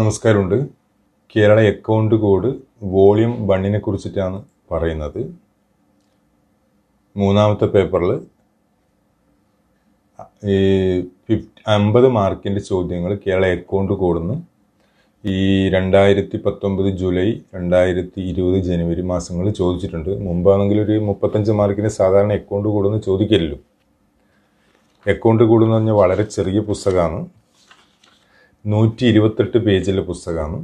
നമസ്കാരമുണ്ട് Kerala account code volume വണ്ണിനെ കുറിച്ചിട്ടാണ് പറയുന്നത് മൂന്നാമത്തെ പേപ്പറിൽ ഈ ഫിഫ്റ്റി അമ്പത് മാർക്കിൻ്റെ ചോദ്യങ്ങൾ കേരള അക്കൗണ്ട് കോഡിന്ന് ഈ രണ്ടായിരത്തി പത്തൊമ്പത് ജൂലൈ രണ്ടായിരത്തി ഇരുപത് ജനുവരി മാസങ്ങളിൽ ചോദിച്ചിട്ടുണ്ട് മുമ്പാണെങ്കിൽ ഒരു മുപ്പത്തഞ്ച് മാർക്കിന് സാധാരണ അക്കൗണ്ട് കൂടുന്നു ചോദിക്കല്ലോ അക്കൗണ്ട് കൂടുന്നു പറഞ്ഞാൽ വളരെ ചെറിയ പുസ്തകമാണ് നൂറ്റി ഇരുപത്തെട്ട് പേജിലെ പുസ്തകമാണ്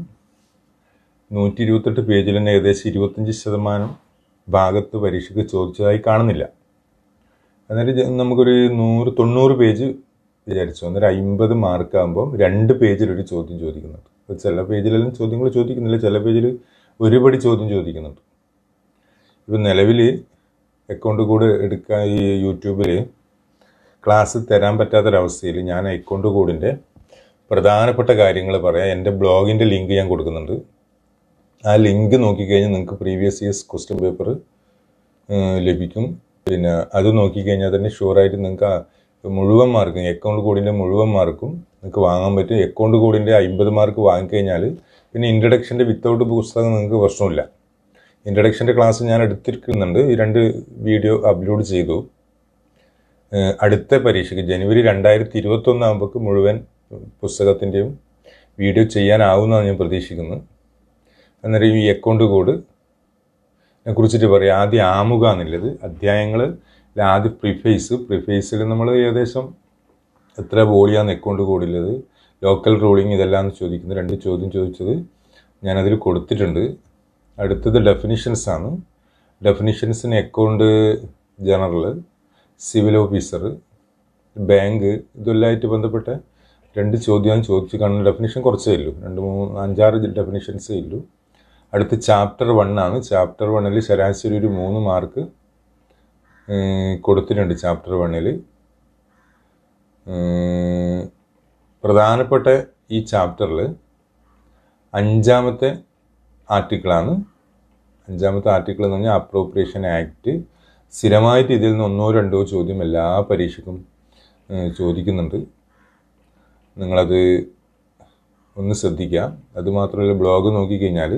നൂറ്റി ഇരുപത്തെട്ട് പേജിൽ തന്നെ ഏകദേശം ഇരുപത്തഞ്ച് ശതമാനം ഭാഗത്ത് പരീക്ഷയ്ക്ക് ചോദിച്ചതായി കാണുന്നില്ല അന്നേരം നമുക്കൊരു നൂറ് തൊണ്ണൂറ് പേജ് വിചാരിച്ചു അന്നേരം അമ്പത് ആകുമ്പോൾ രണ്ട് പേജിലൊരു ചോദ്യം ചോദിക്കുന്നുണ്ട് ചില പേജിലെല്ലാം ചോദ്യങ്ങൾ ചോദിക്കുന്നില്ല ചില പേജിൽ ഒരുപടി ചോദ്യം ചോദിക്കുന്നുണ്ട് ഇപ്പം നിലവിൽ അക്കൗണ്ട് കൂടെ എടുക്കാൻ ഈ യൂട്യൂബിൽ ക്ലാസ് തരാൻ പറ്റാത്തൊരവസ്ഥയിൽ ഞാൻ അക്കൗണ്ട് കൂടിൻ്റെ പ്രധാനപ്പെട്ട കാര്യങ്ങൾ പറയാം എൻ്റെ ബ്ലോഗിൻ്റെ ലിങ്ക് ഞാൻ കൊടുക്കുന്നുണ്ട് ആ ലിങ്ക് നോക്കിക്കഴിഞ്ഞാൽ നിങ്ങൾക്ക് പ്രീവിയസ് ഇയേഴ്സ് ക്വസ്റ്റ്യൻ പേപ്പർ ലഭിക്കും പിന്നെ അത് നോക്കിക്കഴിഞ്ഞാൽ തന്നെ ഷുവറായിട്ട് നിങ്ങൾക്ക് മുഴുവൻ മാർക്കും അക്കൗണ്ട് കോഡിൻ്റെ മുഴുവൻ മാർക്കും നിങ്ങൾക്ക് വാങ്ങാൻ പറ്റും അക്കൗണ്ട് കോഡിൻ്റെ അമ്പത് മാർക്ക് വാങ്ങിക്കഴിഞ്ഞാൽ പിന്നെ ഇൻട്രഡക്ഷൻ്റെ വിത്തൗട്ട് പുസ്തകം നിങ്ങൾക്ക് പ്രശ്നമില്ല ഇൻട്രഡക്ഷൻ്റെ ക്ലാസ് ഞാൻ എടുത്തിരിക്കുന്നുണ്ട് ഈ രണ്ട് വീഡിയോ അപ്ലോഡ് ചെയ്തു അടുത്ത പരീക്ഷയ്ക്ക് ജനുവരി രണ്ടായിരത്തി ഇരുപത്തൊന്നാകുമ്പോൾ മുഴുവൻ പുസ്തകത്തിൻ്റെയും വീഡിയോ ചെയ്യാനാവുമെന്നാണ് ഞാൻ പ്രതീക്ഷിക്കുന്നത് അന്നേരം ഈ അക്കൗണ്ട് കോഡ് കുറിച്ചിട്ട് പറയാം ആദ്യം ആമുഖ എന്നുള്ളത് അധ്യായങ്ങൾ ആദ്യം പ്രിഫേസ് പ്രിഫേസിൽ നമ്മൾ ഏകദേശം എത്ര ബോളിയാണ് അക്കൗണ്ട് കോഡുള്ളത് ലോക്കൽ റൂളിംഗ് ഇതെല്ലാം ചോദിക്കുന്നത് രണ്ട് ചോദ്യം ചോദിച്ചത് ഞാനതിൽ കൊടുത്തിട്ടുണ്ട് അടുത്തത് ഡെഫിനിഷൻസാണ് ഡെഫിനിഷൻസിന് account general civil officer bank ഇതെല്ലാമായിട്ട് ബന്ധപ്പെട്ട രണ്ട് ചോദ്യം ചോദിച്ചു കാരണം ഡെഫിനിഷൻ കുറച്ചേ ഉള്ളൂ രണ്ട് മൂന്ന് അഞ്ചാറ് ഡെഫിനേഷൻസേ ഉള്ളൂ അടുത്ത ചാപ്റ്റർ ആണ് ചാപ്റ്റർ വണ്ണിൽ ശരാശരി ഒരു മൂന്ന് മാർക്ക് കൊടുത്തിട്ടുണ്ട് ചാപ്റ്റർ വണ്ണിൽ പ്രധാനപ്പെട്ട ഈ ചാപ്റ്ററിൽ അഞ്ചാമത്തെ ആർട്ടിക്കിളാണ് അഞ്ചാമത്തെ ആർട്ടിക്കിൾ എന്ന് പറഞ്ഞാൽ അപ്രോപ്രിയേഷൻ ആക്ട് സ്ഥിരമായിട്ട് ഇതിൽ നിന്ന് ഒന്നോ രണ്ടോ ചോദ്യം എല്ലാ പരീക്ഷക്കും ചോദിക്കുന്നുണ്ട് നിങ്ങളത് ഒന്ന് ശ്രദ്ധിക്കുക അതുമാത്രമല്ല ബ്ലോഗ് നോക്കിക്കഴിഞ്ഞാൽ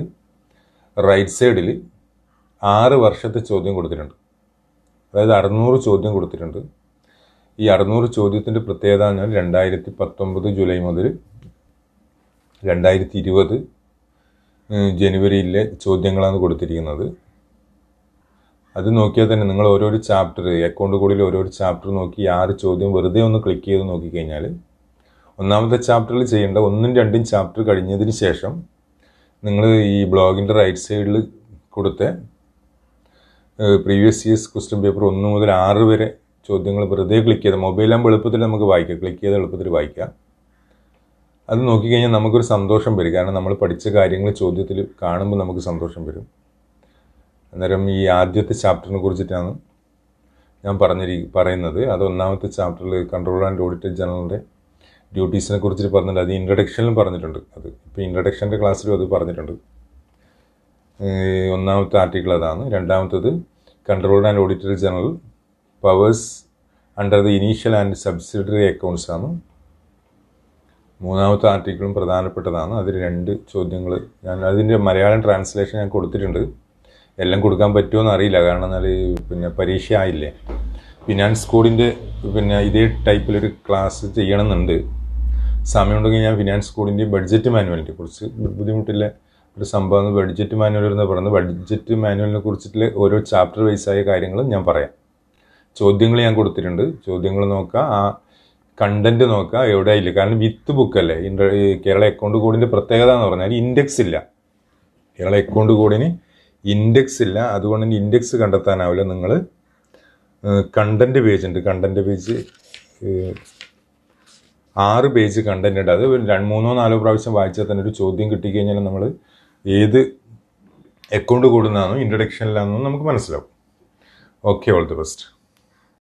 റൈറ്റ് സൈഡിൽ ആറ് വർഷത്തെ ചോദ്യം കൊടുത്തിട്ടുണ്ട് അതായത് അറുന്നൂറ് ചോദ്യം കൊടുത്തിട്ടുണ്ട് ഈ അറുന്നൂറ് ചോദ്യത്തിൻ്റെ പ്രത്യേകത എന്ന് പറഞ്ഞാൽ രണ്ടായിരത്തി പത്തൊമ്പത് ജൂലൈ മുതൽ രണ്ടായിരത്തി ഇരുപത് ജനുവരിയിലെ ചോദ്യങ്ങളാണ് കൊടുത്തിരിക്കുന്നത് അത് നോക്കിയാൽ തന്നെ നിങ്ങൾ ഓരോരോ ചാപ്റ്റർ അക്കൗണ്ട് കൂടിയിൽ ഓരോരോ ചാപ്റ്റർ നോക്കി ആറ് ചോദ്യം വെറുതെ ഒന്ന് ക്ലിക്ക് ചെയ്ത് നോക്കിക്കഴിഞ്ഞാൽ ഒന്നാമത്തെ ചാപ്റ്ററിൽ ചെയ്യേണ്ട ഒന്നും രണ്ടും ചാപ്റ്റർ കഴിഞ്ഞതിന് ശേഷം നിങ്ങൾ ഈ ബ്ലോഗിൻ്റെ റൈറ്റ് സൈഡിൽ കൊടുത്ത പ്രീവിയസ് ഇയേഴ്സ് ക്വസ്റ്റ്യൻ പേപ്പർ ഒന്ന് മുതൽ ആറ് വരെ ചോദ്യങ്ങൾ വെറുതെ ക്ലിക്ക് ചെയ്ത് മൊബൈലാകുമ്പോൾ എളുപ്പത്തിൽ നമുക്ക് വായിക്കാം ക്ലിക്ക് ചെയ്ത് എളുപ്പത്തിൽ വായിക്കാം അത് നോക്കിക്കഴിഞ്ഞാൽ നമുക്കൊരു സന്തോഷം വരും കാരണം നമ്മൾ പഠിച്ച കാര്യങ്ങൾ ചോദ്യത്തിൽ കാണുമ്പോൾ നമുക്ക് സന്തോഷം വരും അന്നേരം ഈ ആദ്യത്തെ ചാപ്റ്ററിനെ കുറിച്ചിട്ടാണ് ഞാൻ പറഞ്ഞിരി പറയുന്നത് അത് ഒന്നാമത്തെ ചാപ്റ്ററിൽ കൺട്രോൾ ആൻഡ് ഓഡിറ്റ് ജനറലിൻ്റെ ഡ്യൂട്ടീസിനെ കുറിച്ച് പറഞ്ഞിട്ടുണ്ട് അത് ഇൻട്രഡക്ഷനിലും പറഞ്ഞിട്ടുണ്ട് അത് ഇപ്പോൾ ഇൻട്രഡക്ഷൻ്റെ ക്ലാസ്സിലും അത് പറഞ്ഞിട്ടുണ്ട് ഒന്നാമത്തെ ആർട്ടിക്കിൾ അതാണ് രണ്ടാമത്തത് controlled and auditor general powers under the initial and subsidiary accounts ആണ് മൂന്നാമത്തെ ആർട്ടിക്കിളും പ്രധാനപ്പെട്ടതാണ് അതിൽ രണ്ട് ചോദ്യങ്ങൾ ഞാൻ അതിൻ്റെ മലയാളം ട്രാൻസ്ലേഷൻ ഞാൻ കൊടുത്തിട്ടുണ്ട് എല്ലാം കൊടുക്കാൻ പറ്റുമോ അറിയില്ല കാരണം എന്നാൽ പിന്നെ പരീക്ഷ ആയില്ലേ ഫിനാൻസ് കോഡിൻ്റെ പിന്നെ ഇതേ ടൈപ്പിലൊരു ക്ലാസ് ചെയ്യണമെന്നുണ്ട് സമയമുണ്ടെങ്കിൽ ഞാൻ ഫിനാൻസ് സ്കൂളിൻ്റെ ബഡ്ജറ്റ് മാനുവലിനെ കുറിച്ച് ബുദ്ധിമുട്ടില്ല ഒരു സംഭവം ബഡ്ജറ്റ് മാനുവൽ എന്ന് പറയുന്നത് ബഡ്ജറ്റ് മാനുവലിനെ കുറിച്ചിട്ടുള്ള ഓരോ ചാപ്റ്റർ വൈസായ കാര്യങ്ങളും ഞാൻ പറയാം ചോദ്യങ്ങൾ ഞാൻ കൊടുത്തിട്ടുണ്ട് ചോദ്യങ്ങൾ നോക്കുക ആ കണ്ടന്റ് നോക്കുക എവിടെ ഇല്ല കാരണം വിത്ത് ബുക്കല്ലേ ഇൻ്റർ കേരള അക്കൗണ്ട് കോഡിൻ്റെ പ്രത്യേകത എന്ന് പറഞ്ഞാൽ ഇൻഡെക്സ് ഇല്ല കേരള അക്കൗണ്ട് കോഡിന് ഇൻഡെക്സ് ഇല്ല അതുകൊണ്ട് തന്നെ ഇൻഡെക്സ് കണ്ടെത്താനാവില്ല നിങ്ങൾ കണ്ടന്റ് പേജ് ഉണ്ട് കണ്ടന്റ് പേജ് ആറ് പേജ് കണ്ടന്റ് ഉണ്ട് അത് ഒരു രണ്ട് മൂന്നോ നാലോ പ്രാവശ്യം വായിച്ചാൽ തന്നെ ഒരു ചോദ്യം കിട്ടിക്കഴിഞ്ഞാൽ നമ്മൾ ഏത് അക്കൗണ്ട് കൂടുന്നതാണോ ഇൻട്രഡക്ഷനിലാണെന്നും നമുക്ക് മനസ്സിലാവും ഓക്കെ ഓൾ ദി ബെസ്റ്റ്